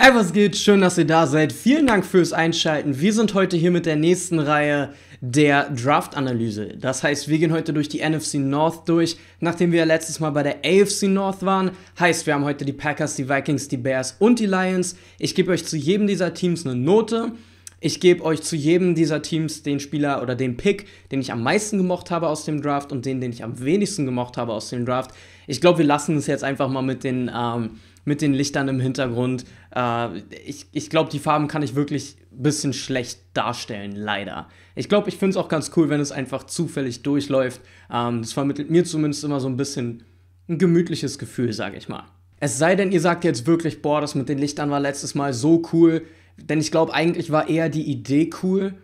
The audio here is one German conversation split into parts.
Hey, was geht? Schön, dass ihr da seid. Vielen Dank fürs Einschalten. Wir sind heute hier mit der nächsten Reihe der Draft-Analyse. Das heißt, wir gehen heute durch die NFC North durch, nachdem wir letztes Mal bei der AFC North waren. Heißt, wir haben heute die Packers, die Vikings, die Bears und die Lions. Ich gebe euch zu jedem dieser Teams eine Note. Ich gebe euch zu jedem dieser Teams den Spieler oder den Pick, den ich am meisten gemocht habe aus dem Draft und den, den ich am wenigsten gemocht habe aus dem Draft. Ich glaube, wir lassen es jetzt einfach mal mit den ähm, mit den Lichtern im Hintergrund. Äh, ich ich glaube, die Farben kann ich wirklich ein bisschen schlecht darstellen, leider. Ich glaube, ich finde es auch ganz cool, wenn es einfach zufällig durchläuft. Ähm, das vermittelt mir zumindest immer so ein bisschen ein gemütliches Gefühl, sage ich mal. Es sei denn, ihr sagt jetzt wirklich, boah, das mit den Lichtern war letztes Mal so cool, denn ich glaube, eigentlich war eher die Idee cool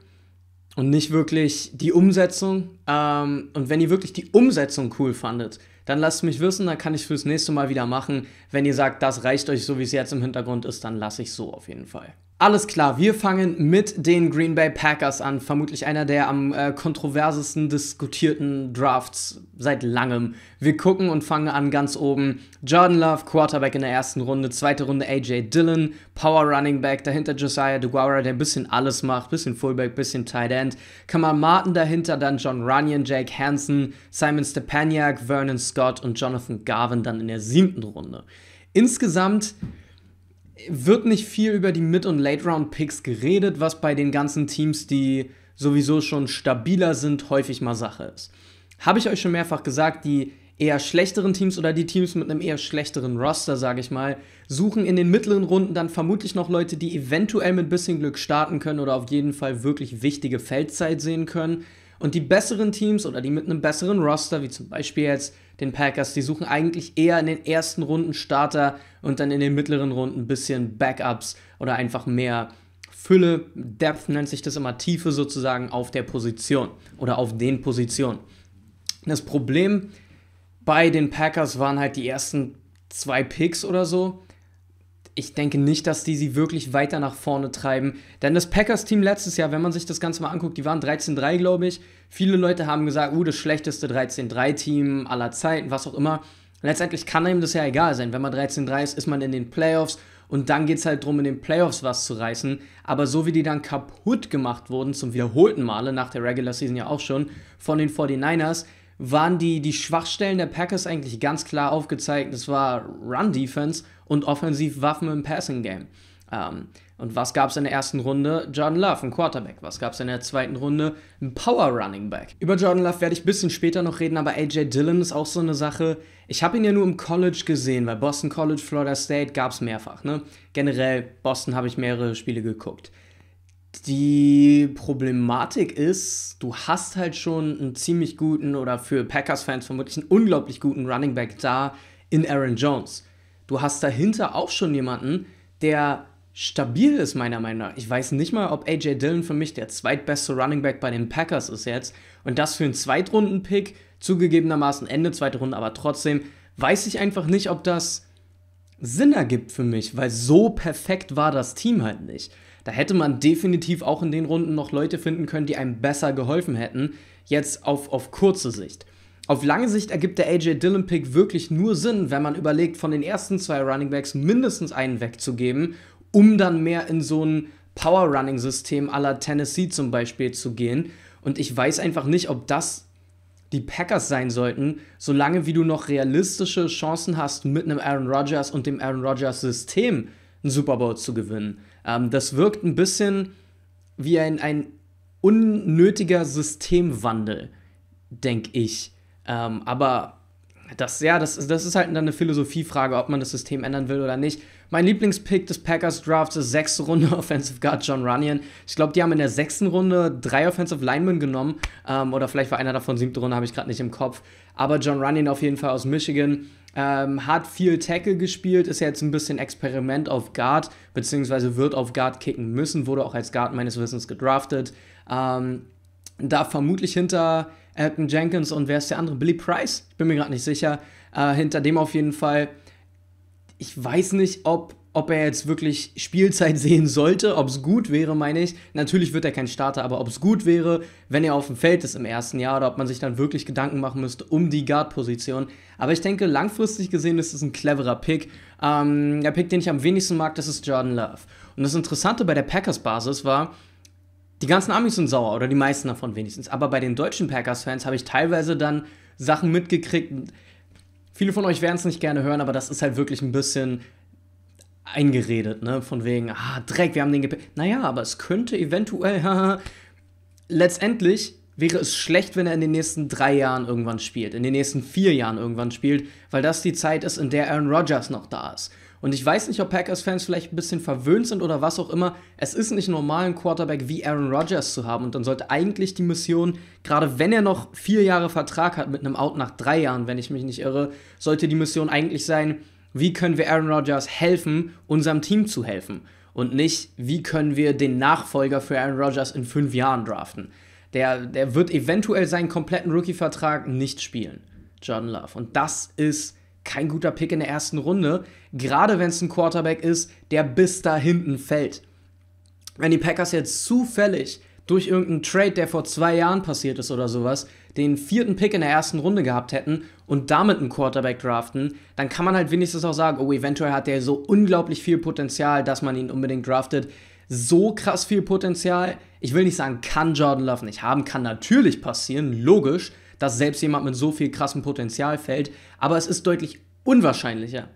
und nicht wirklich die Umsetzung. Ähm, und wenn ihr wirklich die Umsetzung cool fandet, dann lasst mich wissen, dann kann ich fürs nächste Mal wieder machen. Wenn ihr sagt, das reicht euch so, wie es jetzt im Hintergrund ist, dann lasse ich so auf jeden Fall. Alles klar, wir fangen mit den Green Bay Packers an. Vermutlich einer der am äh, kontroversesten diskutierten Drafts seit langem. Wir gucken und fangen an ganz oben. Jordan Love, Quarterback in der ersten Runde, zweite Runde AJ Dillon, Power Running Back, dahinter Josiah DeGuara, der ein bisschen alles macht, bisschen Fullback, bisschen Tight End. Kamal Martin dahinter, dann John Runyon, Jake Hansen, Simon Stepaniak, Vernon Scott und Jonathan Garvin dann in der siebten Runde. Insgesamt wird nicht viel über die Mid- und Late-Round-Picks geredet, was bei den ganzen Teams, die sowieso schon stabiler sind, häufig mal Sache ist. Habe ich euch schon mehrfach gesagt, die eher schlechteren Teams oder die Teams mit einem eher schlechteren Roster, sage ich mal, suchen in den mittleren Runden dann vermutlich noch Leute, die eventuell mit bisschen Glück starten können oder auf jeden Fall wirklich wichtige Feldzeit sehen können. Und die besseren Teams oder die mit einem besseren Roster, wie zum Beispiel jetzt den Packers. Die suchen eigentlich eher in den ersten Runden Starter und dann in den mittleren Runden ein bisschen Backups oder einfach mehr Fülle, Depth nennt sich das immer, Tiefe sozusagen auf der Position oder auf den Positionen. Das Problem bei den Packers waren halt die ersten zwei Picks oder so ich denke nicht, dass die sie wirklich weiter nach vorne treiben. Denn das Packers-Team letztes Jahr, wenn man sich das Ganze mal anguckt, die waren 13-3, glaube ich. Viele Leute haben gesagt, uh, das schlechteste 13-3-Team aller Zeiten, was auch immer. Letztendlich kann einem das ja egal sein. Wenn man 13-3 ist, ist man in den Playoffs und dann geht es halt darum, in den Playoffs was zu reißen. Aber so wie die dann kaputt gemacht wurden, zum wiederholten Male, nach der Regular Season ja auch schon, von den 49ers, waren die, die Schwachstellen der Packers eigentlich ganz klar aufgezeigt. Das war Run-Defense und Offensivwaffen im Passing Game. Ähm, und was gab es in der ersten Runde? Jordan Love, ein Quarterback. Was gab es in der zweiten Runde? Ein Power Running Back. Über Jordan Love werde ich ein bisschen später noch reden, aber AJ Dillon ist auch so eine Sache. Ich habe ihn ja nur im College gesehen, weil Boston College, Florida State gab es mehrfach. Ne? Generell, Boston habe ich mehrere Spiele geguckt. Die Problematik ist, du hast halt schon einen ziemlich guten oder für Packers-Fans vermutlich einen unglaublich guten Running Back da in Aaron Jones. Du hast dahinter auch schon jemanden, der stabil ist, meiner Meinung nach. Ich weiß nicht mal, ob AJ Dillon für mich der zweitbeste Running Back bei den Packers ist jetzt. Und das für einen Zweitrunden-Pick, zugegebenermaßen Ende zweite Runde, aber trotzdem weiß ich einfach nicht, ob das Sinn ergibt für mich, weil so perfekt war das Team halt nicht. Da hätte man definitiv auch in den Runden noch Leute finden können, die einem besser geholfen hätten, jetzt auf, auf kurze Sicht. Auf lange Sicht ergibt der AJ Dillon-Pick wirklich nur Sinn, wenn man überlegt, von den ersten zwei Running Backs mindestens einen wegzugeben, um dann mehr in so ein Power-Running-System aller Tennessee zum Beispiel zu gehen. Und ich weiß einfach nicht, ob das die Packers sein sollten, solange wie du noch realistische Chancen hast, mit einem Aaron Rodgers und dem Aaron Rodgers-System einen Super Bowl zu gewinnen. Ähm, das wirkt ein bisschen wie ein, ein unnötiger Systemwandel, denke ich. Ähm, aber das, ja, das, das ist halt dann eine Philosophiefrage, ob man das System ändern will oder nicht. Mein Lieblingspick des Packers Drafts ist sechste Runde Offensive Guard John Runyon. Ich glaube, die haben in der sechsten Runde drei Offensive Linemen genommen. Ähm, oder vielleicht war einer davon siebte Runde, habe ich gerade nicht im Kopf. Aber John Runyon auf jeden Fall aus Michigan. Ähm, hat viel Tackle gespielt, ist ja jetzt ein bisschen Experiment auf Guard, beziehungsweise wird auf Guard kicken müssen, wurde auch als Guard meines Wissens gedraftet. Ähm, da vermutlich hinter Elton Jenkins und wer ist der andere? Billy Price? Ich bin mir gerade nicht sicher. Äh, hinter dem auf jeden Fall. Ich weiß nicht, ob, ob er jetzt wirklich Spielzeit sehen sollte, ob es gut wäre, meine ich. Natürlich wird er kein Starter, aber ob es gut wäre, wenn er auf dem Feld ist im ersten Jahr oder ob man sich dann wirklich Gedanken machen müsste um die Guard-Position. Aber ich denke, langfristig gesehen ist es ein cleverer Pick. Ähm, der Pick, den ich am wenigsten mag, das ist Jordan Love. Und das Interessante bei der Packers-Basis war, die ganzen Amis sind sauer oder die meisten davon wenigstens. Aber bei den deutschen Packers-Fans habe ich teilweise dann Sachen mitgekriegt. Viele von euch werden es nicht gerne hören, aber das ist halt wirklich ein bisschen eingeredet, ne? Von wegen, ah, Dreck, wir haben den gepickt. Naja, aber es könnte eventuell, haha. Letztendlich wäre es schlecht, wenn er in den nächsten drei Jahren irgendwann spielt, in den nächsten vier Jahren irgendwann spielt, weil das die Zeit ist, in der Aaron Rodgers noch da ist. Und ich weiß nicht, ob Packers-Fans vielleicht ein bisschen verwöhnt sind oder was auch immer. Es ist nicht normal, einen Quarterback wie Aaron Rodgers zu haben. Und dann sollte eigentlich die Mission, gerade wenn er noch vier Jahre Vertrag hat mit einem Out nach drei Jahren, wenn ich mich nicht irre, sollte die Mission eigentlich sein, wie können wir Aaron Rodgers helfen, unserem Team zu helfen. Und nicht, wie können wir den Nachfolger für Aaron Rodgers in fünf Jahren draften. Der, der wird eventuell seinen kompletten Rookie-Vertrag nicht spielen. Jordan Love. Und das ist kein guter Pick in der ersten Runde, gerade wenn es ein Quarterback ist, der bis da hinten fällt. Wenn die Packers jetzt zufällig durch irgendeinen Trade, der vor zwei Jahren passiert ist oder sowas, den vierten Pick in der ersten Runde gehabt hätten und damit einen Quarterback draften, dann kann man halt wenigstens auch sagen, oh, eventuell hat der so unglaublich viel Potenzial, dass man ihn unbedingt draftet. So krass viel Potenzial. Ich will nicht sagen, kann Jordan Love nicht haben, kann natürlich passieren, logisch dass selbst jemand mit so viel krassem Potenzial fällt, aber es ist deutlich unwahrscheinlicher,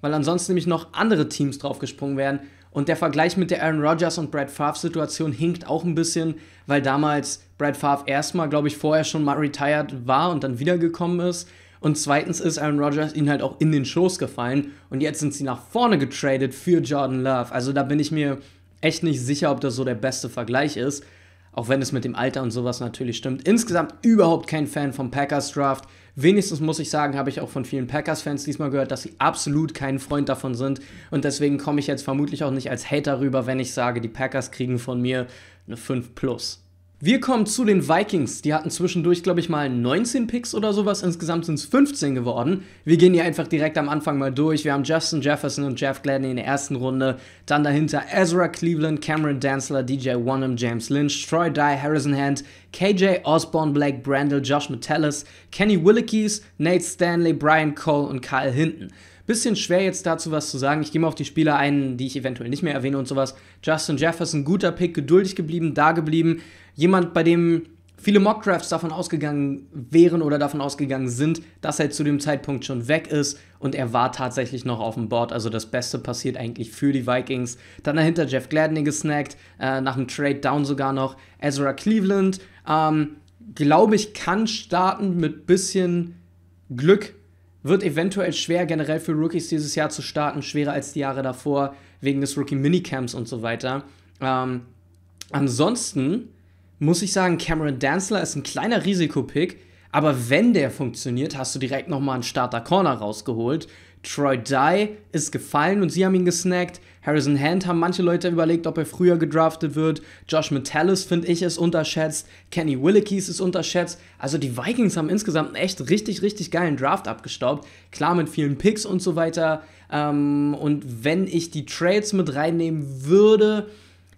weil ansonsten nämlich noch andere Teams draufgesprungen wären und der Vergleich mit der Aaron Rodgers und Brad Favre Situation hinkt auch ein bisschen, weil damals Brad Favre erstmal, glaube ich, vorher schon mal retired war und dann wiedergekommen ist und zweitens ist Aaron Rodgers ihnen halt auch in den Schoß gefallen und jetzt sind sie nach vorne getradet für Jordan Love. Also da bin ich mir echt nicht sicher, ob das so der beste Vergleich ist auch wenn es mit dem Alter und sowas natürlich stimmt. Insgesamt überhaupt kein Fan vom Packers Draft. Wenigstens muss ich sagen, habe ich auch von vielen Packers-Fans diesmal gehört, dass sie absolut kein Freund davon sind. Und deswegen komme ich jetzt vermutlich auch nicht als Hater rüber, wenn ich sage, die Packers kriegen von mir eine 5 plus. Wir kommen zu den Vikings. Die hatten zwischendurch, glaube ich, mal 19 Picks oder sowas. Insgesamt sind es 15 geworden. Wir gehen hier einfach direkt am Anfang mal durch. Wir haben Justin Jefferson und Jeff Gladney in der ersten Runde. Dann dahinter Ezra Cleveland, Cameron Danzler, DJ Wanham, James Lynch, Troy Dye, Harrison Hand, KJ Osborne, Blake Brandel, Josh Metellus, Kenny Willikies, Nate Stanley, Brian Cole und Kyle Hinton. Bisschen schwer jetzt dazu was zu sagen. Ich gehe mal auf die Spieler ein, die ich eventuell nicht mehr erwähne und sowas. Justin Jefferson, guter Pick, geduldig geblieben, da geblieben. Jemand, bei dem viele Mockdrafts davon ausgegangen wären oder davon ausgegangen sind, dass er zu dem Zeitpunkt schon weg ist und er war tatsächlich noch auf dem Board. Also das Beste passiert eigentlich für die Vikings. Dann dahinter Jeff Gladney gesnackt, äh, nach dem Trade down sogar noch Ezra Cleveland, ähm, glaube ich, kann starten mit bisschen Glück. Wird eventuell schwer, generell für Rookies dieses Jahr zu starten, schwerer als die Jahre davor, wegen des Rookie-Minicamps und so weiter. Ähm, ansonsten muss ich sagen, Cameron Danzler ist ein kleiner Risikopick, aber wenn der funktioniert, hast du direkt nochmal einen Starter-Corner rausgeholt Troy Dye ist gefallen und sie haben ihn gesnackt. Harrison Hand haben manche Leute überlegt, ob er früher gedraftet wird. Josh Metallis finde ich, ist unterschätzt. Kenny Willikies ist unterschätzt. Also die Vikings haben insgesamt einen echt richtig, richtig geilen Draft abgestaubt. Klar mit vielen Picks und so weiter. Ähm, und wenn ich die Trades mit reinnehmen würde,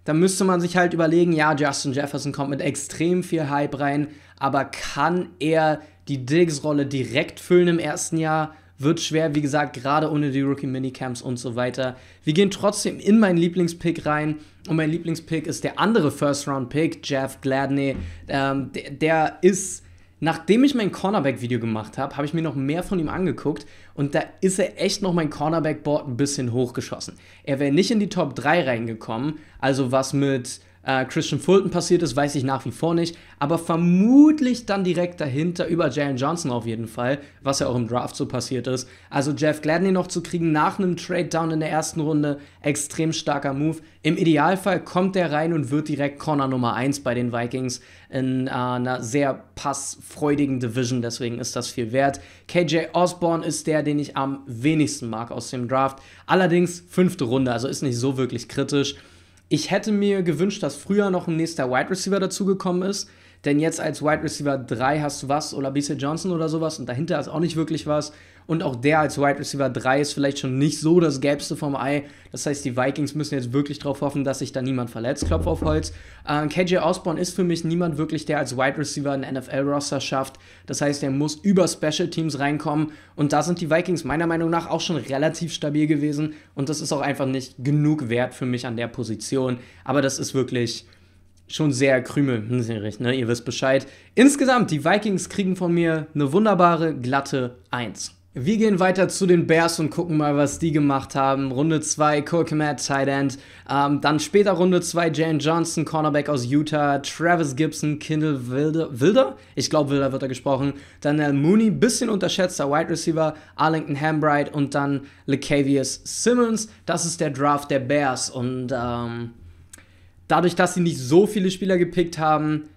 dann müsste man sich halt überlegen, ja, Justin Jefferson kommt mit extrem viel Hype rein, aber kann er die Diggs-Rolle direkt füllen im ersten Jahr? Wird schwer, wie gesagt, gerade ohne die Rookie-Minicamps und so weiter. Wir gehen trotzdem in meinen Lieblingspick rein. Und mein Lieblingspick ist der andere First-Round-Pick, Jeff Gladney. Ähm, der, der ist. Nachdem ich mein Cornerback-Video gemacht habe, habe ich mir noch mehr von ihm angeguckt und da ist er echt noch mein Cornerback-Board ein bisschen hochgeschossen. Er wäre nicht in die Top 3 reingekommen, also was mit äh, Christian Fulton passiert ist, weiß ich nach wie vor nicht. Aber vermutlich dann direkt dahinter über Jalen Johnson auf jeden Fall, was ja auch im Draft so passiert ist. Also Jeff Gladney noch zu kriegen nach einem Trade-Down in der ersten Runde, extrem starker Move. Im Idealfall kommt der rein und wird direkt Corner Nummer 1 bei den Vikings in äh, einer sehr passfreudigen Division, deswegen ist das viel wert. KJ Osborne ist der, den ich am wenigsten mag aus dem Draft. Allerdings fünfte Runde, also ist nicht so wirklich kritisch. Ich hätte mir gewünscht, dass früher noch ein nächster Wide Receiver dazugekommen ist, denn jetzt als Wide Receiver 3 hast du was, oder BC Johnson oder sowas und dahinter ist auch nicht wirklich was. Und auch der als Wide Receiver 3 ist vielleicht schon nicht so das Gelbste vom Ei. Das heißt, die Vikings müssen jetzt wirklich darauf hoffen, dass sich da niemand verletzt. Klopf auf Holz. Äh, KJ Osborne ist für mich niemand wirklich, der als Wide Receiver einen NFL-Roster schafft. Das heißt, er muss über Special Teams reinkommen. Und da sind die Vikings meiner Meinung nach auch schon relativ stabil gewesen. Und das ist auch einfach nicht genug wert für mich an der Position. Aber das ist wirklich schon sehr krümelmäßig, hm, ne? Ihr wisst Bescheid. Insgesamt, die Vikings kriegen von mir eine wunderbare, glatte 1. Wir gehen weiter zu den Bears und gucken mal, was die gemacht haben. Runde 2, Cole Komet, Tight End. Ähm, dann später Runde 2, Jane Johnson, Cornerback aus Utah. Travis Gibson, Kindle Wilder. Wilder? Ich glaube, Wilder wird er gesprochen. Daniel äh, Mooney, bisschen unterschätzter Wide Receiver. Arlington Hambright und dann Lecavius Simmons. Das ist der Draft der Bears. Und ähm, dadurch, dass sie nicht so viele Spieler gepickt haben,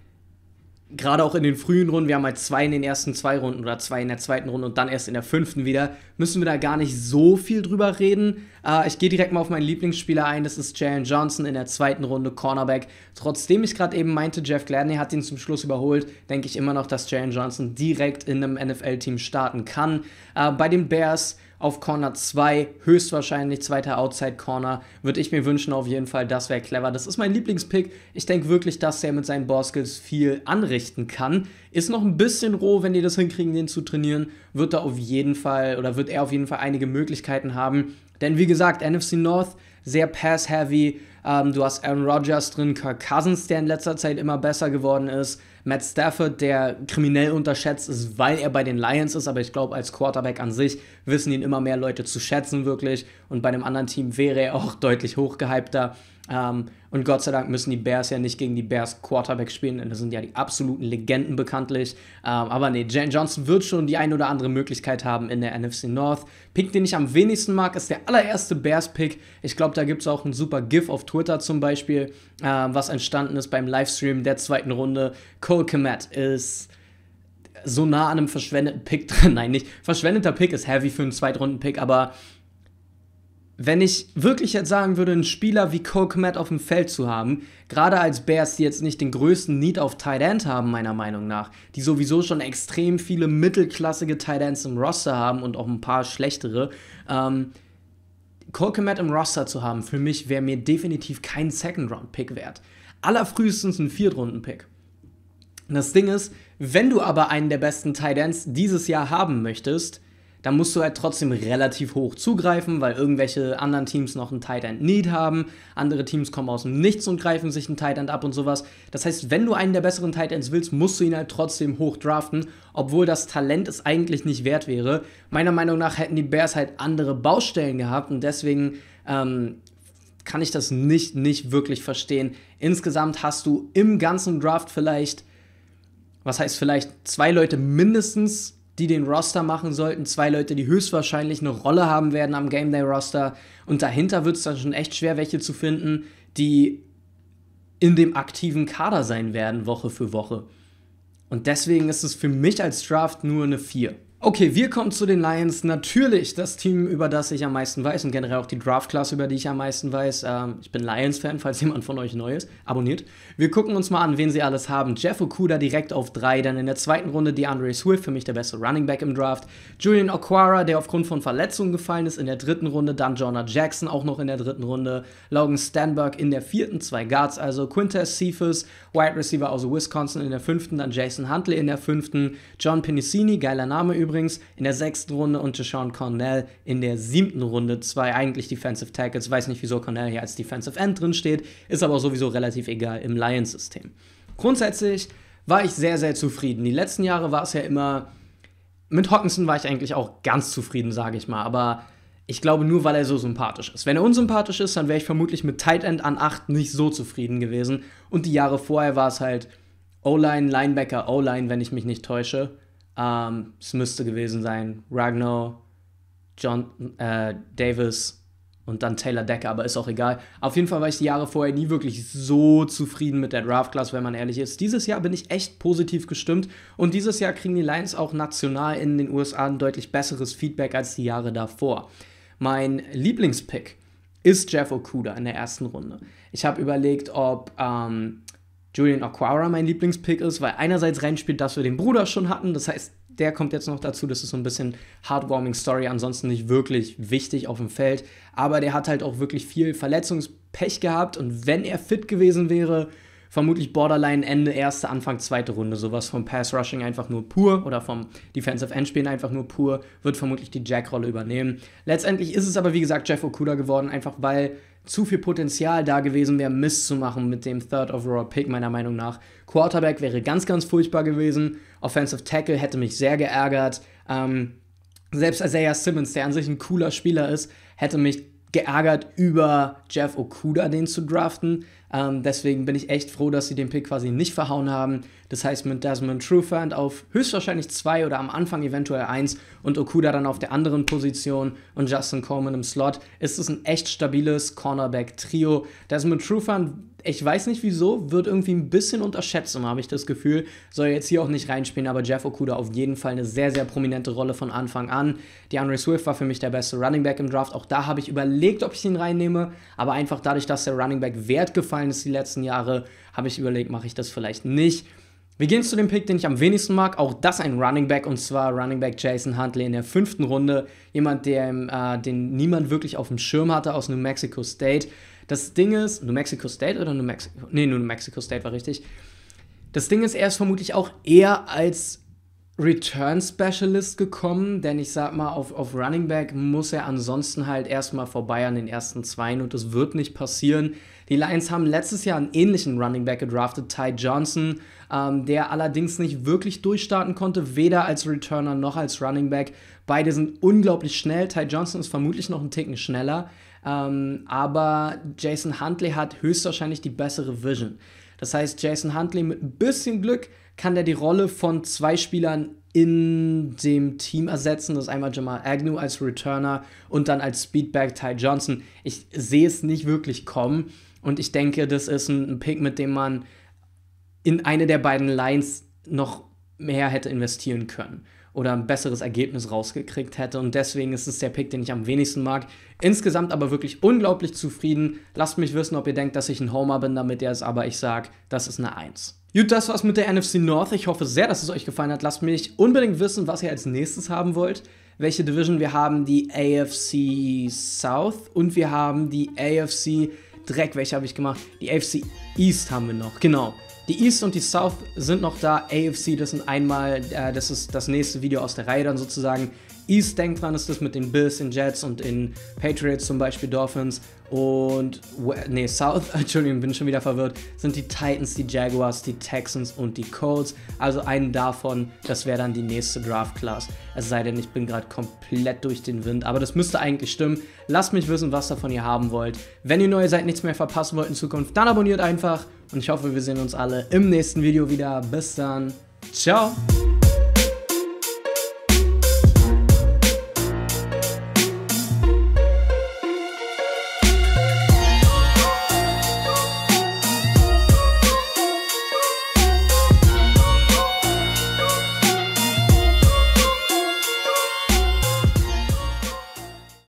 gerade auch in den frühen Runden, wir haben halt zwei in den ersten zwei Runden oder zwei in der zweiten Runde und dann erst in der fünften wieder, müssen wir da gar nicht so viel drüber reden. Äh, ich gehe direkt mal auf meinen Lieblingsspieler ein, das ist Jalen Johnson in der zweiten Runde, Cornerback. Trotzdem ich gerade eben meinte, Jeff Gladney hat ihn zum Schluss überholt, denke ich immer noch, dass Jalen Johnson direkt in einem NFL-Team starten kann. Äh, bei den Bears auf Corner 2, höchstwahrscheinlich zweiter Outside Corner. Würde ich mir wünschen, auf jeden Fall, das wäre clever. Das ist mein Lieblingspick. Ich denke wirklich, dass er mit seinen Ballskills viel anrichten kann. Ist noch ein bisschen roh, wenn die das hinkriegen, den zu trainieren. Wird er auf jeden Fall oder wird er auf jeden Fall einige Möglichkeiten haben. Denn wie gesagt, NFC North sehr pass-heavy. Ähm, du hast Aaron Rodgers drin, Kirk Cousins, der in letzter Zeit immer besser geworden ist. Matt Stafford, der kriminell unterschätzt ist, weil er bei den Lions ist, aber ich glaube, als Quarterback an sich wissen ihn immer mehr Leute zu schätzen, wirklich. Und bei einem anderen Team wäre er auch deutlich hochgehypter. Ähm, und Gott sei Dank müssen die Bears ja nicht gegen die Bears Quarterback spielen, denn das sind ja die absoluten Legenden bekanntlich. Ähm, aber nee, Jane Johnson wird schon die ein oder andere Möglichkeit haben in der NFC North. Pick, den ich am wenigsten mag, ist der allererste Bears-Pick. Ich glaube, da gibt es auch einen super GIF auf Twitter zum Beispiel, äh, was entstanden ist beim Livestream der zweiten Runde. Cole Komet ist so nah an einem verschwendeten Pick dran. Nein, nicht. Verschwendeter Pick ist heavy für einen Zweitrunden-Pick, aber wenn ich wirklich jetzt sagen würde, einen Spieler wie Cole Komet auf dem Feld zu haben, gerade als Bears, die jetzt nicht den größten Need auf Tight End haben, meiner Meinung nach, die sowieso schon extrem viele mittelklassige Tight Ends im Roster haben und auch ein paar schlechtere, ähm, Cole Komet im Roster zu haben, für mich wäre mir definitiv kein Second-Round-Pick wert. Allerfrühestens ein Viertrunden-Pick. Das Ding ist, wenn du aber einen der besten Tight Ends dieses Jahr haben möchtest, da musst du halt trotzdem relativ hoch zugreifen, weil irgendwelche anderen Teams noch einen Tight End Need haben. Andere Teams kommen aus dem Nichts und greifen sich einen Tight End ab und sowas. Das heißt, wenn du einen der besseren Tight Ends willst, musst du ihn halt trotzdem hoch draften, obwohl das Talent es eigentlich nicht wert wäre. Meiner Meinung nach hätten die Bears halt andere Baustellen gehabt und deswegen ähm, kann ich das nicht, nicht wirklich verstehen. Insgesamt hast du im ganzen Draft vielleicht, was heißt vielleicht, zwei Leute mindestens die den Roster machen sollten, zwei Leute, die höchstwahrscheinlich eine Rolle haben werden am Game Day Roster. Und dahinter wird es dann schon echt schwer, welche zu finden, die in dem aktiven Kader sein werden, Woche für Woche. Und deswegen ist es für mich als Draft nur eine 4. Okay, wir kommen zu den Lions. Natürlich das Team, über das ich am meisten weiß und generell auch die draft class über die ich am meisten weiß. Ähm, ich bin Lions-Fan, falls jemand von euch neu ist. Abonniert. Wir gucken uns mal an, wen sie alles haben. Jeff Okuda direkt auf 3, dann in der zweiten Runde DeAndre Swift, für mich der beste Running Back im Draft. Julian Aquara, der aufgrund von Verletzungen gefallen ist, in der dritten Runde. Dann Jonah Jackson auch noch in der dritten Runde. Logan Stanberg in der vierten, zwei Guards, also Quintess Cephas, Wide Receiver aus Wisconsin in der fünften. Dann Jason Huntley in der fünften. John Penicini, geiler Name übrigens übrigens in der sechsten Runde und Deshaun Cornell in der siebten Runde. Zwei eigentlich Defensive Tackles. Weiß nicht, wieso Cornell hier als Defensive End drin steht. Ist aber sowieso relativ egal im Lions-System. Grundsätzlich war ich sehr, sehr zufrieden. Die letzten Jahre war es ja immer. Mit Hawkinson war ich eigentlich auch ganz zufrieden, sage ich mal. Aber ich glaube nur, weil er so sympathisch ist. Wenn er unsympathisch ist, dann wäre ich vermutlich mit Tight End an 8 nicht so zufrieden gewesen. Und die Jahre vorher war es halt O-Line, Linebacker, O-Line, wenn ich mich nicht täusche. Ähm, es müsste gewesen sein Ragnar, John äh, Davis und dann Taylor Decker, aber ist auch egal. Auf jeden Fall war ich die Jahre vorher nie wirklich so zufrieden mit der Draft Class, wenn man ehrlich ist. Dieses Jahr bin ich echt positiv gestimmt und dieses Jahr kriegen die Lions auch national in den USA ein deutlich besseres Feedback als die Jahre davor. Mein Lieblingspick ist Jeff Okuda in der ersten Runde. Ich habe überlegt, ob ähm, Julian Aquara mein Lieblingspick ist, weil einerseits reinspielt, dass wir den Bruder schon hatten, das heißt, der kommt jetzt noch dazu, das ist so ein bisschen heartwarming Story, ansonsten nicht wirklich wichtig auf dem Feld, aber der hat halt auch wirklich viel Verletzungspech gehabt und wenn er fit gewesen wäre, vermutlich Borderline Ende erste, Anfang zweite Runde. Sowas vom Pass Rushing einfach nur pur oder vom Defensive End Spielen einfach nur pur, wird vermutlich die Jack-Rolle übernehmen. Letztendlich ist es aber, wie gesagt, Jeff Okuda geworden, einfach weil zu viel Potenzial da gewesen wäre, Mist zu machen mit dem Third Overall Pick, meiner Meinung nach. Quarterback wäre ganz, ganz furchtbar gewesen. Offensive Tackle hätte mich sehr geärgert. Ähm, selbst Isaiah Simmons, der an sich ein cooler Spieler ist, hätte mich geärgert über Jeff Okuda, den zu draften. Ähm, deswegen bin ich echt froh, dass sie den Pick quasi nicht verhauen haben. Das heißt, mit Desmond Trufant auf höchstwahrscheinlich zwei oder am Anfang eventuell eins und Okuda dann auf der anderen Position und Justin Coleman im Slot ist es ein echt stabiles Cornerback-Trio. Desmond Trufant ich weiß nicht wieso, wird irgendwie ein bisschen unterschätzt und habe ich das Gefühl, soll jetzt hier auch nicht reinspielen, aber Jeff Okuda auf jeden Fall eine sehr, sehr prominente Rolle von Anfang an. DeAndre Swift war für mich der beste Running Back im Draft. Auch da habe ich überlegt, ob ich ihn reinnehme, aber einfach dadurch, dass der Running Back wert gefallen ist die letzten Jahre, habe ich überlegt, mache ich das vielleicht nicht. Wir gehen zu dem Pick, den ich am wenigsten mag. Auch das ein Running Back und zwar Running Back Jason Huntley in der fünften Runde. Jemand, der, ähm, äh, den niemand wirklich auf dem Schirm hatte aus New Mexico State. Das Ding ist, New Mexico State oder New Mexico? Nee, New Mexico State war richtig. Das Ding ist, er ist vermutlich auch eher als Return Specialist gekommen, denn ich sag mal, auf, auf Running Back muss er ansonsten halt erstmal vorbei an den ersten Zweien und das wird nicht passieren. Die Lions haben letztes Jahr einen ähnlichen Running Back gedraftet, Ty Johnson, ähm, der allerdings nicht wirklich durchstarten konnte, weder als Returner noch als Running Back. Beide sind unglaublich schnell. Ty Johnson ist vermutlich noch einen Ticken schneller, ähm, aber Jason Huntley hat höchstwahrscheinlich die bessere Vision. Das heißt, Jason Huntley mit ein bisschen Glück kann der die Rolle von zwei Spielern in dem Team ersetzen. Das ist einmal Jamal Agnew als Returner und dann als Speedback Ty Johnson. Ich sehe es nicht wirklich kommen und ich denke, das ist ein Pick, mit dem man in eine der beiden Lines noch mehr hätte investieren können oder ein besseres Ergebnis rausgekriegt hätte. Und deswegen ist es der Pick, den ich am wenigsten mag. Insgesamt aber wirklich unglaublich zufrieden. Lasst mich wissen, ob ihr denkt, dass ich ein Homer bin, damit Der ist aber ich sag, das ist eine 1. Gut, das war's mit der NFC North. Ich hoffe sehr, dass es euch gefallen hat. Lasst mich unbedingt wissen, was ihr als nächstes haben wollt. Welche Division wir haben, die AFC South und wir haben die AFC Dreck, welche habe ich gemacht? Die AFC East haben wir noch. Genau. Die East und die South sind noch da. AFC, das sind einmal, äh, das ist das nächste Video aus der Reihe dann sozusagen. East, denkt dran, ist das mit den Bills, den Jets und in Patriots zum Beispiel Dolphins. Und, nee, South, Entschuldigung, bin schon wieder verwirrt, sind die Titans, die Jaguars, die Texans und die Colts. Also einen davon, das wäre dann die nächste Draft-Class. Es sei denn, ich bin gerade komplett durch den Wind, aber das müsste eigentlich stimmen. Lasst mich wissen, was davon ihr haben wollt. Wenn ihr neu seid, nichts mehr verpassen wollt in Zukunft, dann abonniert einfach. Und ich hoffe, wir sehen uns alle im nächsten Video wieder. Bis dann. Ciao.